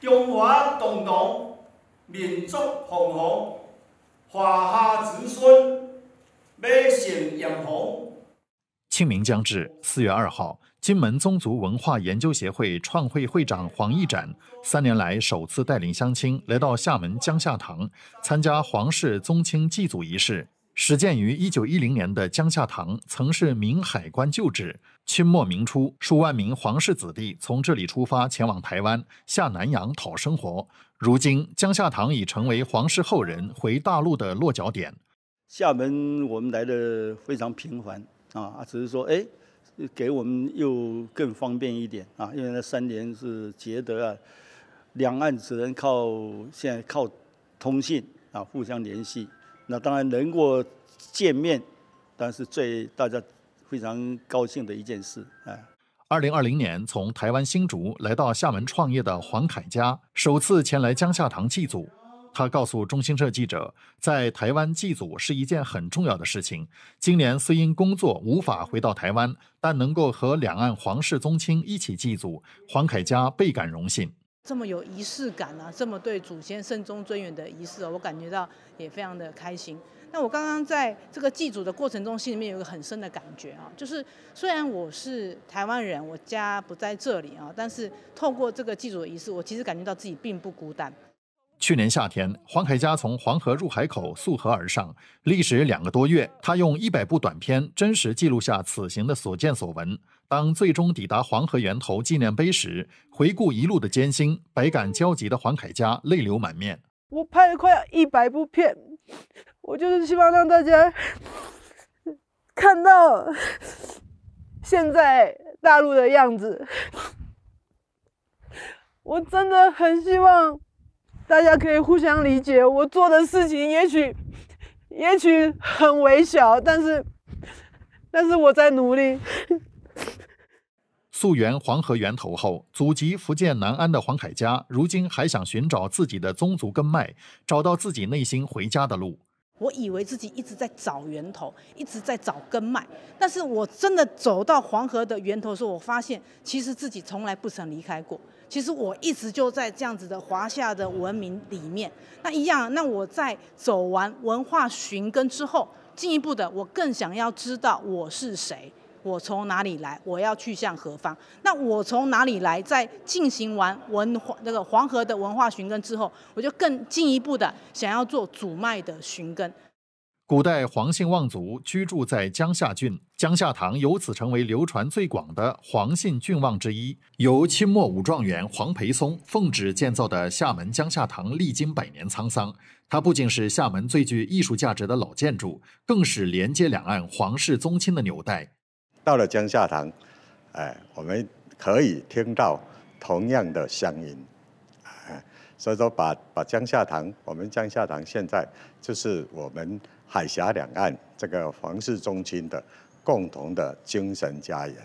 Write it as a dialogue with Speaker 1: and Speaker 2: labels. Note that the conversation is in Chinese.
Speaker 1: 中华栋堂，民族鸿煌，华夏子孙，百姓严红。
Speaker 2: 清明将至，四月二号，金门宗族文化研究协会创会会长黄义展，三年来首次带领乡亲来到厦门江夏堂，参加黄氏宗亲祭祖仪式。始建于一九一零年的江夏堂，曾是明海关旧址。清末明初，数万名皇室子弟从这里出发，前往台湾、下南洋讨生活。如今，江夏堂已成为皇室后人回大陆的落脚点。
Speaker 1: 厦门我们来的非常频繁啊，只是说，哎，给我们又更方便一点啊，因为那三年是捷德啊，两岸只能靠现在靠通信啊，互相联系。那当然能够见面，当然是最大家非常高兴的一件事。哎，
Speaker 2: 二零二零年从台湾新竹来到厦门创业的黄凯佳，首次前来江夏堂祭祖。他告诉中新社记者，在台湾祭祖是一件很重要的事情。今年虽因工作无法回到台湾，但能够和两岸皇室宗亲一起祭祖，黄凯佳倍感荣幸。
Speaker 3: 这么有仪式感啊，这么对祖先慎终追远的仪式，我感觉到也非常的开心。那我刚刚在这个祭祖的过程中，心里面有一个很深的感觉啊，就是虽然我是台湾人，我家不在这里啊，但是透过这个祭祖的仪式，我其实感觉到自己并不孤单。
Speaker 2: 去年夏天，黄凯佳从黄河入海口溯河而上，历时两个多月。他用一百部短片真实记录下此行的所见所闻。当最终抵达黄河源头纪念碑时，回顾一路的艰辛，百感交集的黄凯佳泪流满面。
Speaker 3: 我拍了快要一百部片，我就是希望让大家看到现在大陆的样子。我真的很希望。大家可以互相理解，我做的事情也许，也许很微小，但是，但是我在努力。
Speaker 2: 溯源黄河源头后，祖籍福建南安的黄海家，如今还想寻找自己的宗族根脉，找到自己内心回家的路。
Speaker 3: 我以为自己一直在找源头，一直在找根脉，但是我真的走到黄河的源头，的时候，我发现其实自己从来不曾离开过，其实我一直就在这样子的华夏的文明里面。那一样，那我在走完文化寻根之后，进一步的，我更想要知道我是谁。我从哪里来？我要去向何方？那我从哪里来？在进行完文那个黄河的文化寻根之后，我就更进一步的想要做主脉的寻根。
Speaker 2: 古代黄姓望族居住在江夏郡，江夏堂由此成为流传最广的黄姓郡望之一。由清末武状元黄培松奉旨建造的厦门江夏堂，历经百年沧桑，它不仅是厦门最具艺术价值的老建筑，更是连接两岸皇室宗亲的纽带。
Speaker 1: 到了江夏堂，哎，我们可以听到同样的乡音，哎，所以说把把江夏堂，我们江夏堂现在就是我们海峡两岸这个皇室宗亲的共同的精神
Speaker 3: 家园。